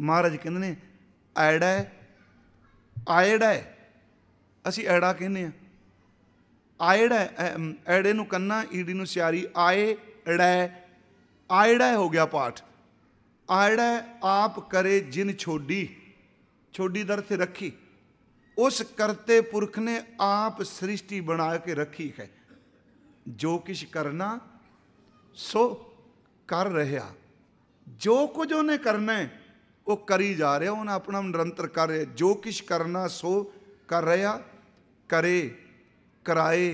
ਮਹਾਰਾਜ ਕਹਿੰਦੇ ਨੇ ਐੜਾ ਆਇੜਾ ਅਸੀਂ ਐੜਾ ਕਹਿੰਦੇ ਆ ਆਇੜਾ ਐੜੇ ਨੂੰ ਕੰਨਾ ਈੜੀ ਨੂੰ ਸਿਆਰੀ ਆਏ ਐੜਾ ਆਇੜਾ ਹੋ ਗਿਆ ਪਾਠ ਆਇੜਾ ਆਪ ਕਰੇ ਜਿਨ ਛੋਡੀ ਛੋਡੀ ਦਰ ਤੇ ਰੱਖੀ ਉਸ ਕਰਤੇ ਪੁਰਖ ਨੇ ਆਪ ਸ੍ਰਿਸ਼ਟੀ ਬਣਾ ਕੇ ਰੱਖੀ ਹੈ ਜੋ ਕਿਛ ਕਰਨਾ ਸੋ ਕਰ ਰਹਾ ਜੋ ਕੁਝ ਉਹਨੇ ਕਰਨਾ ਹੈ ਉਹ ਕਰੀ ਜਾ ਰਿਹਾ ਉਹਨਾਂ ਆਪਣਾ ਨਿਰੰਤਰ ਕਰ ਰਿਹਾ ਜੋ ਕਿਛ ਕਰਨਾ ਸੋ ਕਰ ਰਿਹਾ ਕਰੇ ਕਰਾਏ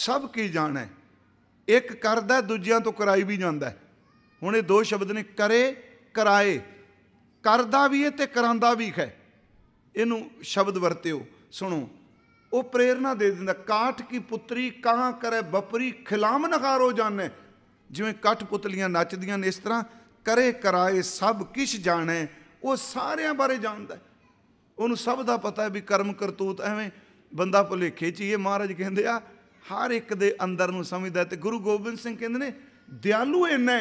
ਸਭ ਕੀ ਜਾਣੈ ਇੱਕ ਕਰਦਾ ਦੂਜਿਆਂ ਤੋਂ ਕਰਾਈ ਵੀ ਜਾਂਦਾ ਹੁਣ ਇਹ ਦੋ ਸ਼ਬਦ ਨੇ ਕਰੇ ਕਰਾਏ ਕਰਦਾ ਵੀ ਹੈ ਤੇ ਕਰਾਂਦਾ ਵੀ ਹੈ ਇਹਨੂੰ ਸ਼ਬਦ ਵਰਤਿਓ ਸੁਣੋ ਉਹ ਪ੍ਰੇਰਣਾ ਦੇ ਦਿੰਦਾ ਕਾਠ ਕੀ ਪੁੱਤਰੀ ਕਾਂ ਕਰੇ ਬਪਰੀ ਖਿਲਾਮ ਨਗਾਰੋ ਜਾਣੈ ਜਿਵੇਂ ਕਾਠ ਪੁਤਲੀਆਂ ਨੱਚਦੀਆਂ ਨੇ ਇਸ ਤਰ੍ਹਾਂ ਕਰੇ ਕਰਾਏ ਸਭ ਕਿਛ ਜਾਣੈ ਉਹ ਸਾਰਿਆਂ ਬਾਰੇ ਜਾਣਦਾ ਉਹਨੂੰ ਸਭ ਦਾ ਪਤਾ ਹੈ ਵੀ ਕਰਮ ਕਰਤੂਤ ਐਵੇਂ ਬੰਦਾ ਭੁਲੇਖੇ ਚ ਹੀ ਮਹਾਰਾਜ ਕਹਿੰਦੇ ਆ ਹਰ ਇੱਕ ਦੇ ਅੰਦਰ ਨੂੰ ਸਮਝਦਾ ਤੇ ਗੁਰੂ ਗੋਬਿੰਦ ਸਿੰਘ ਕਹਿੰਦੇ ਨੇ ਦਿਆਲੂ ਇੰਨਾ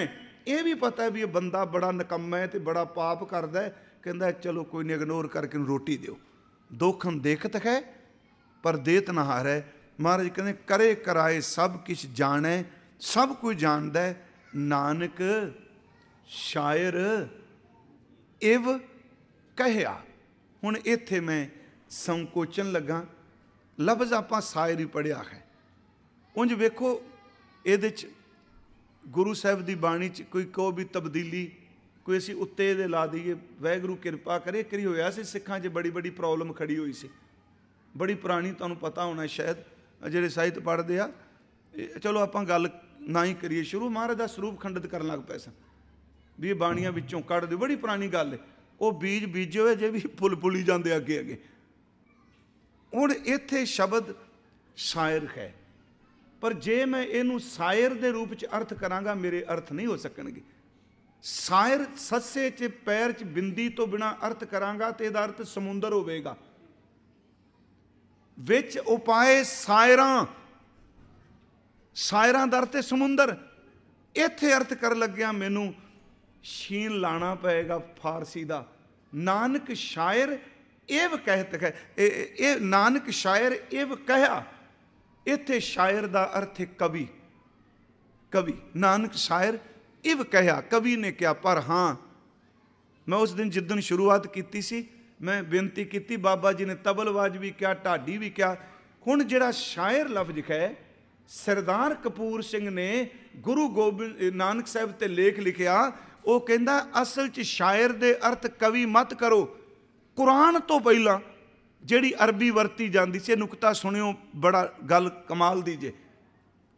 ਇਹ ਵੀ ਪਤਾ ਹੈ ਵੀ ਇਹ ਬੰਦਾ ਬੜਾ ਨਕਮਾ ਹੈ ਤੇ ਬੜਾ ਪਾਪ ਕਰਦਾ ਹੈ ਕਹਿੰਦਾ ਚਲੋ ਕੋਈ ਨਹੀਂ ਇਗਨੋਰ ਕਰਕੇ ਨੂੰ ਰੋਟੀ ਦਿਓ ਦੁੱਖਨ ਦੇਖਤ ਹੈ ਪਰ ਦੇਤ ਨਾ ਹਾਰੈ ਮਹਾਰਾਜ ਕਹਿੰਦੇ ਕਰੇ ਕਰਾਏ ਸਭ ਕਿਛ ਜਾਣੈ ਸਭ ਕੁਝ ਜਾਣਦਾ ਨਾਨਕ ਸ਼ਾਇਰ ਇਵ ਕਹਿਆ ਹੁਣ ਇੱਥੇ ਮੈਂ ਸੰਕੋਚਨ ਲਗਾ ਲਫ਼ਜ਼ ਆਪਾਂ ਸ਼ਾਇਰੀ ਪੜਿਆ ਹੈ ਉੰਜ ਵੇਖੋ ਇਹਦੇ ਚ ਗੁਰੂ ਸਾਹਿਬ ਦੀ ਬਾਣੀ ਚ ਕੋਈ ਕੋ ਵੀ ਤਬਦੀਲੀ ਕੋਈ ਅਸੀਂ ਉੱਤੇ ਇਹਦੇ ਲਾ ਦਈਏ ਵੈਗਰੂ ਕਿਰਪਾ ਕਰੇ ਕਰੀ ਹੋਇਆ ਸੀ ਸਿੱਖਾਂ 'ਚ ਬੜੀ ਬੜੀ ਪ੍ਰੋਬਲਮ ਖੜੀ ਹੋਈ ਸੀ ਬੜੀ ਪੁਰਾਣੀ ਤੁਹਾਨੂੰ ਪਤਾ ਹੋਣਾ ਸ਼ਾਇਦ ਜਿਹੜੇ ਸਾਹਿਤ ਪੜ੍ਹਦੇ ਆ ਚਲੋ ਆਪਾਂ ਗੱਲ ਨਾ ਹੀ ਕਰੀਏ ਸ਼ੁਰੂ ਮਹਾਰਾਜ ਦਾ ਸਰੂਪ ਖੰਡਿਤ ਕਰਨ ਲੱਗ ਪਏ ਸਨ ਵੀ ਬਾਣੀਆਂ ਵਿੱਚੋਂ ਕੱਢ ਦਿਓ ਬੜੀ ਪੁਰਾਣੀ ਗੱਲ ਹੈ ਉਹ ਬੀਜ ਬੀਜੇ ਹੋਏ ਜੇ ਵੀ ਫੁੱਲ ਫੁੱਲੀ ਜਾਂਦੇ ਅੱਗੇ ਅੱਗੇ ਹੁਣ ਇੱਥੇ ਸ਼ਬਦ ਸ਼ਾਇਰ ਹੈ ਪਰ ਜੇ ਮੈਂ ਇਹਨੂੰ ਸ਼ਾਇਰ ਦੇ ਰੂਪ ਚ ਅਰਥ ਕਰਾਂਗਾ ਮੇਰੇ ਅਰਥ ਨਹੀਂ ਹੋ ਸਕਣਗੇ ਸ਼ਾਇਰ ਸੱਸੇ ਚ ਪੈਰ ਚ ਬਿੰਦੀ ਤੋਂ ਬਿਨਾ ਅਰਥ ਕਰਾਂਗਾ ਤੇ ਇਹਦਾ ਅਰਥ ਸਮੁੰਦਰ ਹੋਵੇਗਾ ਵਿੱਚ ਉਪਾਏ ਸ਼ਾਇਰਾਂ ਸ਼ਾਇਰਾਂ ਦਾ ਅਰਥ ਸਮੁੰਦਰ ਇੱਥੇ ਅਰਥ ਕਰ ਲੱਗਿਆ ਮੈਨੂੰ ਸ਼ੀਨ ਲਾਣਾ ਪਏਗਾ ਫਾਰਸੀ ਦਾ ਨਾਨਕ ਸ਼ਾਇਰ ਇਹ ਕਹਿਤ ਹੈ ਇਹ ਨਾਨਕ ਸ਼ਾਇਰ ਇਹ ਕਹਿਆ ਇੱਥੇ ਸ਼ਾਇਰ ਦਾ ਅਰਥ ਹੈ ਕਵੀ ਕਵੀ ਨਾਨਕ ਸ਼ਾਇਰ ਇਹ ਕਹਿਆ ਕਵੀ ਨੇ ਕਿਹਾ ਪਰ ਹਾਂ ਮੈਂ ਉਸ ਦਿਨ ਜਿੱਦਨ ਸ਼ੁਰੂਆਤ ਕੀਤੀ ਸੀ ਮੈਂ ਬੇਨਤੀ ਕੀਤੀ ਬਾਬਾ ਜੀ ਨੇ ਤਬਲਵਾਜ ਵੀ ਕਿਹਾ ਢਾਡੀ ਵੀ ਕਿਹਾ ਹੁਣ ਜਿਹੜਾ ਸ਼ਾਇਰ ਲਫ਼ਜ਼ ਹੈ ਸਰਦਾਰ ਕਪੂਰ ਸਿੰਘ ਨੇ ਗੁਰੂ ਗੋਬਿੰਦ ਨਾਨਕ ਸਾਹਿਬ ਤੇ ਲੇਖ ਲਿਖਿਆ ਉਹ ਕਹਿੰਦਾ ਅਸਲ 'ਚ ਸ਼ਾਇਰ ਦੇ ਅਰਥ ਕਵੀ ਮਤ ਕਰੋ ਕੁਰਾਨ ਤੋਂ ਪਹਿਲਾਂ ਜਿਹੜੀ ਅਰਬੀ ਵਰਤੀ ਜਾਂਦੀ ਸੀ ਨੁਕਤਾ ਸੁਣਿਓ ਬੜਾ ਗੱਲ ਕਮਾਲ ਦੀ ਜੇ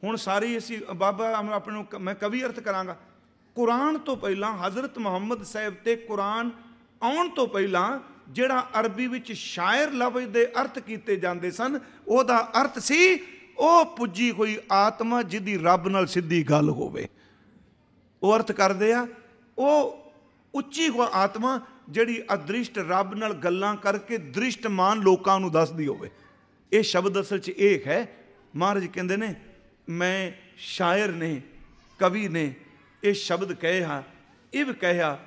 ਹੁਣ ਸਾਰੀ ਅਸੀਂ ਬਾਬਾ ਆਪਣੇ ਨੂੰ ਮੈਂ ਕਵੀ ਅਰਥ ਕਰਾਂਗਾ ਕੁਰਾਨ ਤੋਂ ਪਹਿਲਾਂ ਹਜ਼ਰਤ ਮੁਹੰਮਦ ਸਾਹਿਬ ਤੇ ਕੁਰਾਨ ਆਉਣ ਤੋਂ ਪਹਿਲਾਂ ਜਿਹੜਾ ਅਰਬੀ ਵਿੱਚ ਸ਼ਾਇਰ ਲਫ਼ਜ਼ ਦੇ ਅਰਥ ਕੀਤੇ ਜਾਂਦੇ ਸਨ ਉਹਦਾ ਅਰਥ ਸੀ ਉਹ ਪੁੱਜੀ ਹੋਈ ਆਤਮਾ ਜਿਹਦੀ ਰੱਬ ਨਾਲ ਸਿੱਧੀ ਗੱਲ ਹੋਵੇ ਉਹ ਅਰਥ ਕਰਦੇ ਆ ਉਹ ਉੱਚੀ ਆਤਮਾ ਜਿਹੜੀ ਅਦ੍ਰਿਸ਼ਟ ਰੱਬ ਨਾਲ ਗੱਲਾਂ ਕਰਕੇ ਦ੍ਰਿਸ਼ਟਮਾਨ ਲੋਕਾਂ ਨੂੰ ਦੱਸਦੀ ਹੋਵੇ ਇਹ ਸ਼ਬਦ ਅਸਲ 'ਚ ਇਹ ਹੈ ਮਹਾਰਾਜ ਕਹਿੰਦੇ ਨੇ ਮੈਂ ਸ਼ਾਇਰ ਨੇ ਕਵੀ ਨੇ ਇਹ ਸ਼ਬਦ ਕਹੇ ਹਾਂ ਇਹ ਵੀ ਕਹਿਆ